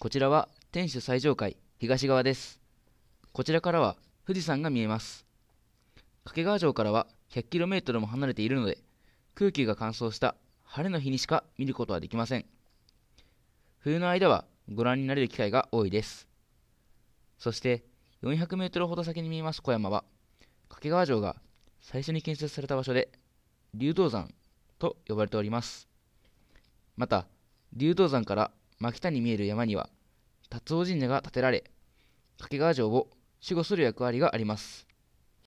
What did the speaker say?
こちらは天守最上階東側です。こちらからは富士山が見えます。掛川城からは 100km も離れているので、空気が乾燥した晴れの日にしか見ることはできません。冬の間はご覧になれる機会が多いです。そして 400m ほど先に見えます小山は、掛川城が最初に建設された場所で、竜道山と呼ばれております。また、竜道山から真北に見える山には、達夫神社が建てられ、掛川城を守護する役割があります。